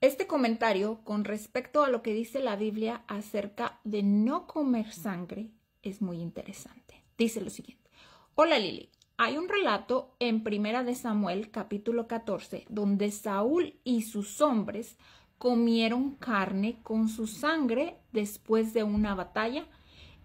este comentario con respecto a lo que dice la Biblia acerca de no comer sangre es muy interesante. Dice lo siguiente. Hola Lili, hay un relato en Primera de Samuel capítulo 14 donde Saúl y sus hombres comieron carne con su sangre después de una batalla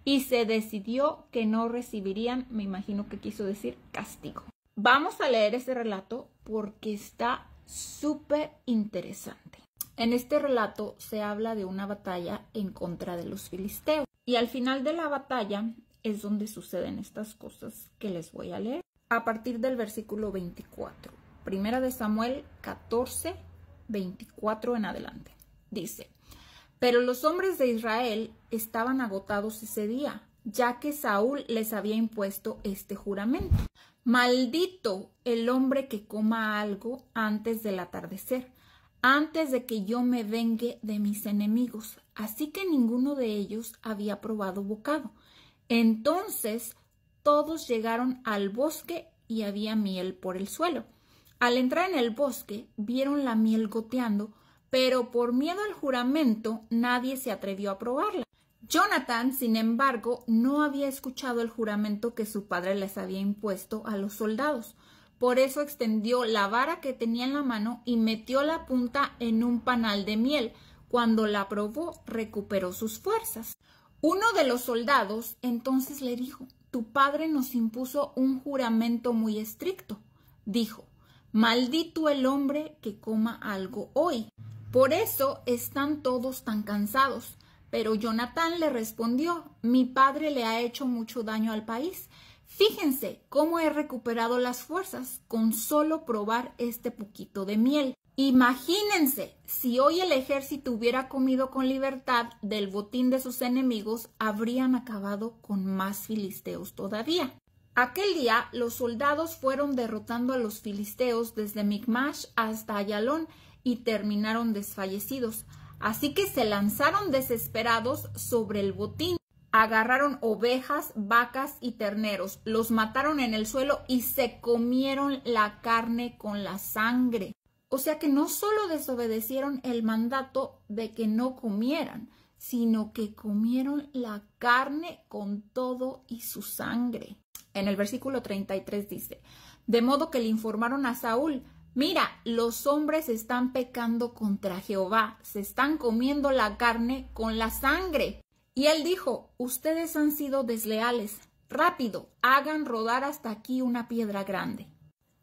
y se decidió que no recibirían, me imagino que quiso decir, castigo. Vamos a leer ese relato porque está súper interesante. En este relato se habla de una batalla en contra de los filisteos. Y al final de la batalla es donde suceden estas cosas que les voy a leer. A partir del versículo 24. Primera de Samuel 14, 24 en adelante. Dice, pero los hombres de Israel estaban agotados ese día, ya que Saúl les había impuesto este juramento. Maldito el hombre que coma algo antes del atardecer, antes de que yo me vengue de mis enemigos. Así que ninguno de ellos había probado bocado. Entonces todos llegaron al bosque y había miel por el suelo. Al entrar en el bosque vieron la miel goteando, pero por miedo al juramento nadie se atrevió a probarla. Jonathan, sin embargo, no había escuchado el juramento que su padre les había impuesto a los soldados. Por eso extendió la vara que tenía en la mano y metió la punta en un panal de miel. Cuando la probó, recuperó sus fuerzas. Uno de los soldados entonces le dijo, tu padre nos impuso un juramento muy estricto. Dijo, maldito el hombre que coma algo hoy. Por eso están todos tan cansados. Pero Jonathan le respondió, mi padre le ha hecho mucho daño al país Fíjense cómo he recuperado las fuerzas con solo probar este poquito de miel. Imagínense, si hoy el ejército hubiera comido con libertad del botín de sus enemigos, habrían acabado con más filisteos todavía. Aquel día los soldados fueron derrotando a los filisteos desde Micmash hasta Ayalón y terminaron desfallecidos. Así que se lanzaron desesperados sobre el botín agarraron ovejas, vacas y terneros, los mataron en el suelo y se comieron la carne con la sangre. O sea que no solo desobedecieron el mandato de que no comieran, sino que comieron la carne con todo y su sangre. En el versículo 33 dice, de modo que le informaron a Saúl, Mira, los hombres están pecando contra Jehová, se están comiendo la carne con la sangre. Y él dijo, ustedes han sido desleales, rápido, hagan rodar hasta aquí una piedra grande.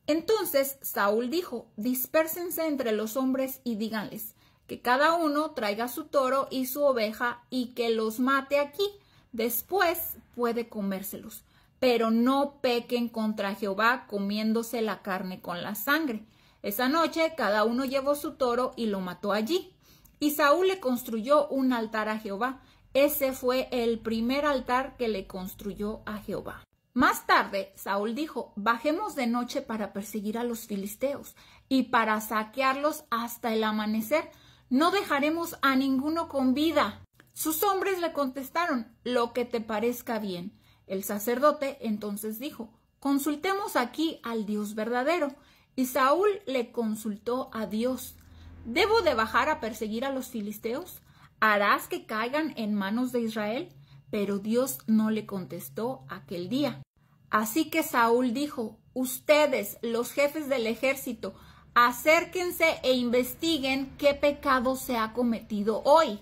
Entonces Saúl dijo, dispérsense entre los hombres y díganles, que cada uno traiga su toro y su oveja y que los mate aquí, después puede comérselos, pero no pequen contra Jehová comiéndose la carne con la sangre. Esa noche cada uno llevó su toro y lo mató allí. Y Saúl le construyó un altar a Jehová ese fue el primer altar que le construyó a Jehová. Más tarde, Saúl dijo, bajemos de noche para perseguir a los filisteos y para saquearlos hasta el amanecer. No dejaremos a ninguno con vida. Sus hombres le contestaron, lo que te parezca bien. El sacerdote entonces dijo, consultemos aquí al Dios verdadero. Y Saúl le consultó a Dios, ¿debo de bajar a perseguir a los filisteos? harás que caigan en manos de Israel? Pero Dios no le contestó aquel día. Así que Saúl dijo, ustedes, los jefes del ejército, acérquense e investiguen qué pecado se ha cometido hoy.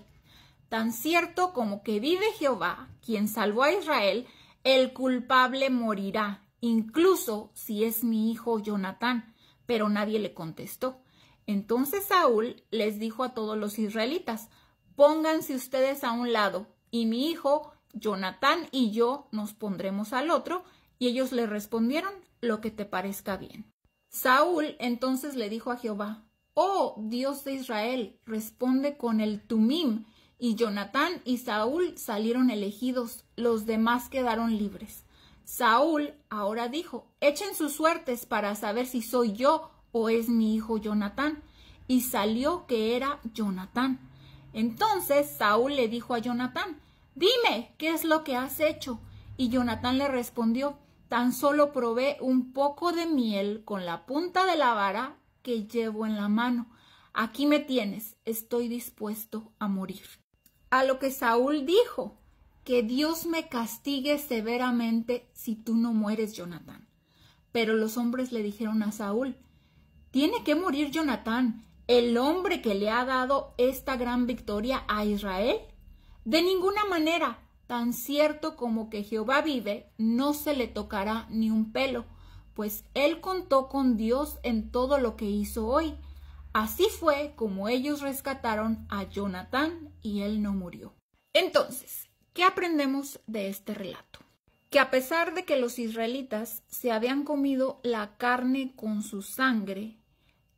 Tan cierto como que vive Jehová, quien salvó a Israel, el culpable morirá, incluso si es mi hijo Jonatán. Pero nadie le contestó. Entonces Saúl les dijo a todos los israelitas, pónganse ustedes a un lado y mi hijo, Jonatán y yo nos pondremos al otro. Y ellos le respondieron, lo que te parezca bien. Saúl entonces le dijo a Jehová, Oh Dios de Israel, responde con el Tumim. Y Jonatán y Saúl salieron elegidos, los demás quedaron libres. Saúl ahora dijo, Echen sus suertes para saber si soy yo o es mi hijo Jonatán. Y salió que era Jonatán. Entonces Saúl le dijo a Jonatán, dime, ¿qué es lo que has hecho? Y Jonatán le respondió, tan solo probé un poco de miel con la punta de la vara que llevo en la mano. Aquí me tienes, estoy dispuesto a morir. A lo que Saúl dijo, que Dios me castigue severamente si tú no mueres, Jonatán. Pero los hombres le dijeron a Saúl, tiene que morir Jonatán, el hombre que le ha dado esta gran victoria a Israel? De ninguna manera, tan cierto como que Jehová vive, no se le tocará ni un pelo, pues él contó con Dios en todo lo que hizo hoy. Así fue como ellos rescataron a Jonatán y él no murió. Entonces, ¿qué aprendemos de este relato? Que a pesar de que los israelitas se habían comido la carne con su sangre,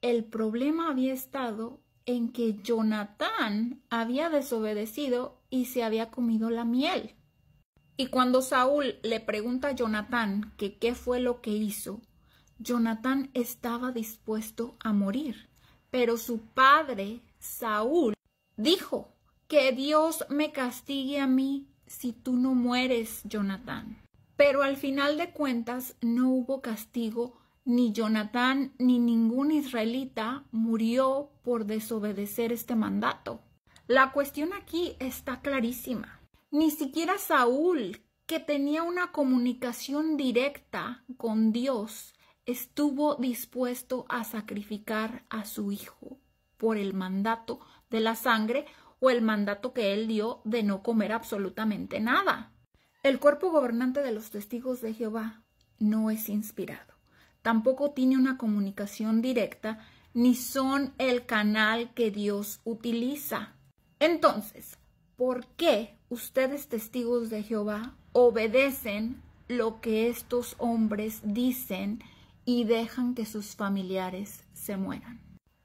el problema había estado en que Jonatán había desobedecido y se había comido la miel. Y cuando Saúl le pregunta a Jonatán que qué fue lo que hizo, Jonatán estaba dispuesto a morir. Pero su padre, Saúl, dijo, que Dios me castigue a mí si tú no mueres, Jonatán. Pero al final de cuentas no hubo castigo ni Jonatán ni ningún israelita murió por desobedecer este mandato. La cuestión aquí está clarísima. Ni siquiera Saúl, que tenía una comunicación directa con Dios, estuvo dispuesto a sacrificar a su hijo por el mandato de la sangre o el mandato que él dio de no comer absolutamente nada. El cuerpo gobernante de los testigos de Jehová no es inspirado tampoco tiene una comunicación directa, ni son el canal que Dios utiliza. Entonces, ¿por qué ustedes testigos de Jehová obedecen lo que estos hombres dicen y dejan que sus familiares se mueran?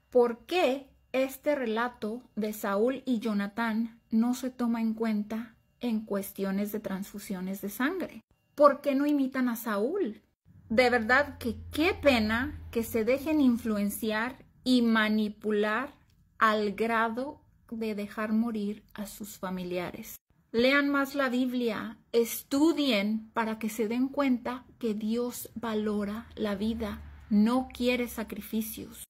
¿Por qué este relato de Saúl y Jonatán no se toma en cuenta en cuestiones de transfusiones de sangre? ¿Por qué no imitan a Saúl? de verdad que qué pena que se dejen influenciar y manipular al grado de dejar morir a sus familiares. Lean más la Biblia, estudien para que se den cuenta que Dios valora la vida, no quiere sacrificios.